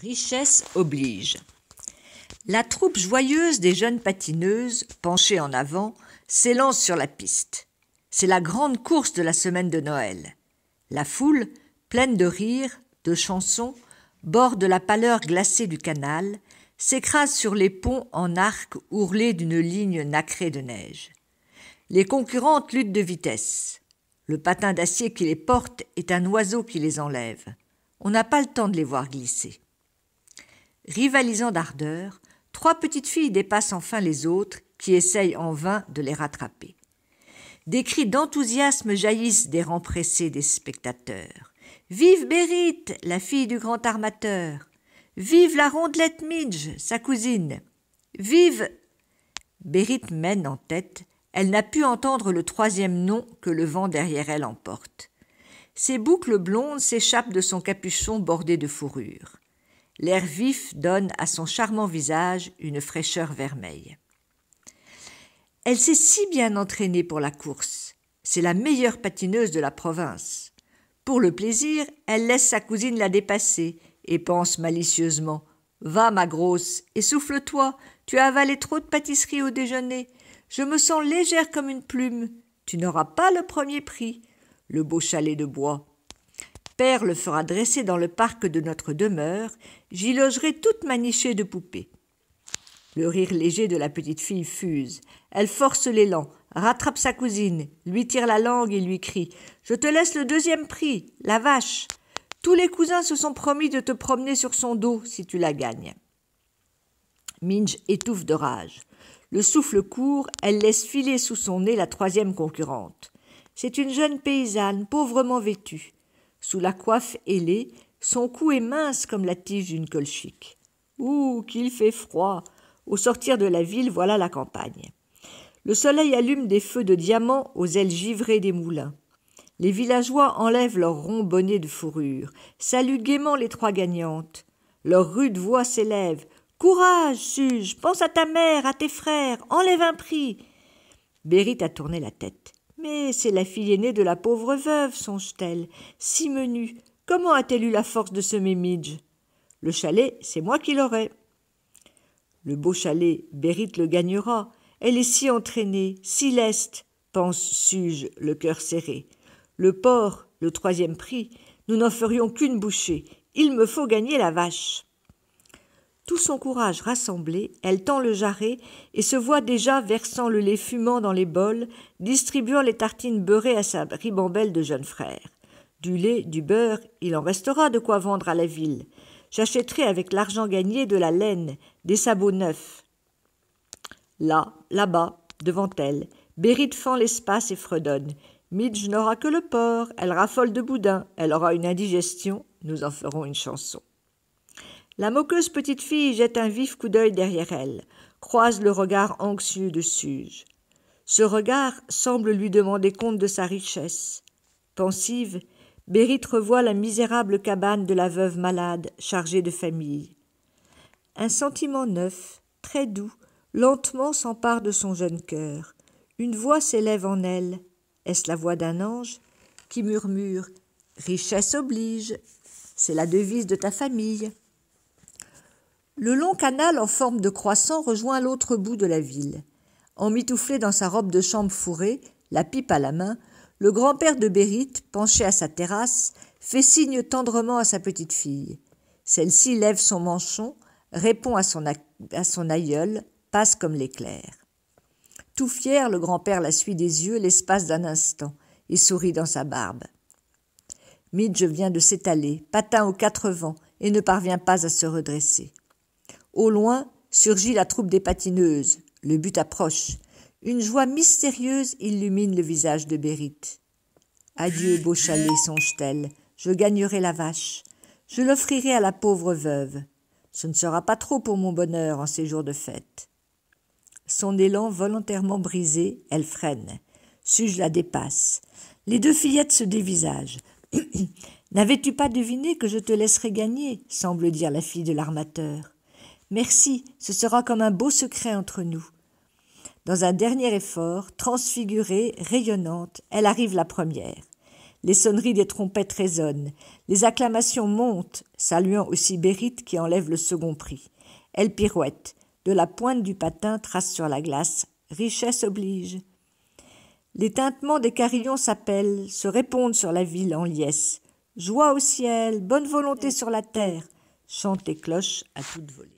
Richesse oblige. La troupe joyeuse des jeunes patineuses, penchées en avant, s'élance sur la piste. C'est la grande course de la semaine de Noël. La foule, pleine de rires, de chansons, borde la pâleur glacée du canal, s'écrase sur les ponts en arc ourlés d'une ligne nacrée de neige. Les concurrentes luttent de vitesse. Le patin d'acier qui les porte est un oiseau qui les enlève. On n'a pas le temps de les voir glisser. Rivalisant d'ardeur, trois petites filles dépassent enfin les autres qui essayent en vain de les rattraper. Des cris d'enthousiasme jaillissent des rangs pressés des spectateurs. Vive Bérite, la fille du grand armateur. Vive la rondelette Midge, sa cousine. Vive. Bérite mène en tête. Elle n'a pu entendre le troisième nom que le vent derrière elle emporte. Ses boucles blondes s'échappent de son capuchon bordé de fourrure. L'air vif donne à son charmant visage une fraîcheur vermeille. Elle s'est si bien entraînée pour la course. C'est la meilleure patineuse de la province. Pour le plaisir, elle laisse sa cousine la dépasser et pense malicieusement Va, ma grosse, essouffle-toi, tu as avalé trop de pâtisseries au déjeuner. Je me sens légère comme une plume. Tu n'auras pas le premier prix. Le beau chalet de bois, Père le fera dresser dans le parc de notre demeure, j'y logerai toute ma nichée de poupées. Le rire léger de la petite fille fuse. Elle force l'élan, rattrape sa cousine, lui tire la langue et lui crie Je te laisse le deuxième prix, la vache. Tous les cousins se sont promis de te promener sur son dos si tu la gagnes. Minge étouffe de rage. Le souffle court, elle laisse filer sous son nez la troisième concurrente. C'est une jeune paysanne pauvrement vêtue. Sous la coiffe ailée, son cou est mince comme la tige d'une colchique. Ouh, qu'il fait froid Au sortir de la ville, voilà la campagne. Le soleil allume des feux de diamants aux ailes givrées des moulins. Les villageois enlèvent leurs ronds bonnets de fourrure, saluent gaiement les trois gagnantes. Leur rude voix s'élève. Courage, Suge, pense à ta mère, à tes frères, enlève un prix. Bérite a tourné la tête. Mais c'est la fille aînée de la pauvre veuve, songe-t-elle, si menue. Comment a-t-elle eu la force de semer Midge Le chalet, c'est moi qui l'aurai. Le beau chalet, Bérite le gagnera. Elle est si entraînée, si leste, pense Suge, le cœur serré. Le porc, le troisième prix, nous n'en ferions qu'une bouchée. Il me faut gagner la vache. Tout son courage rassemblé, elle tend le jarret et se voit déjà versant le lait fumant dans les bols, distribuant les tartines beurrées à sa ribambelle de jeune frère. Du lait, du beurre, il en restera de quoi vendre à la ville. J'achèterai avec l'argent gagné de la laine, des sabots neufs. Là, là-bas, devant elle, Béride fend l'espace et fredonne. Midge n'aura que le porc, elle raffole de boudin, elle aura une indigestion, nous en ferons une chanson. La moqueuse petite fille jette un vif coup d'œil derrière elle, croise le regard anxieux de Suge. Ce regard semble lui demander compte de sa richesse. Pensive, Bérite revoit la misérable cabane de la veuve malade, chargée de famille. Un sentiment neuf, très doux, lentement s'empare de son jeune cœur. Une voix s'élève en elle. Est-ce la voix d'un ange qui murmure Richesse oblige, c'est la devise de ta famille. Le long canal en forme de croissant rejoint l'autre bout de la ville. Emmitouflé dans sa robe de chambre fourrée, la pipe à la main, le grand-père de Bérite, penché à sa terrasse, fait signe tendrement à sa petite fille. Celle-ci lève son manchon, répond à son, à son aïeul, passe comme l'éclair. Tout fier, le grand-père la suit des yeux l'espace d'un instant et sourit dans sa barbe. Midge vient de s'étaler, patin aux quatre vents, et ne parvient pas à se redresser. Au loin surgit la troupe des patineuses. Le but approche. Une joie mystérieuse illumine le visage de Bérite. Adieu, beau chalet, songe-t-elle. Je gagnerai la vache. Je l'offrirai à la pauvre veuve. Ce ne sera pas trop pour mon bonheur en ces jours de fête. Son élan volontairement brisé, elle freine. Suge la dépasse. Les deux fillettes se dévisagent. N'avais-tu pas deviné que je te laisserais gagner semble dire la fille de l'armateur. Merci, ce sera comme un beau secret entre nous. Dans un dernier effort, transfigurée, rayonnante, elle arrive la première. Les sonneries des trompettes résonnent, les acclamations montent, saluant aussi Bérite qui enlève le second prix. Elle pirouette, de la pointe du patin trace sur la glace, richesse oblige. Les tintements des carillons s'appellent, se répondent sur la ville en liesse. Joie au ciel, bonne volonté sur la terre, chantent les cloches à toute volée.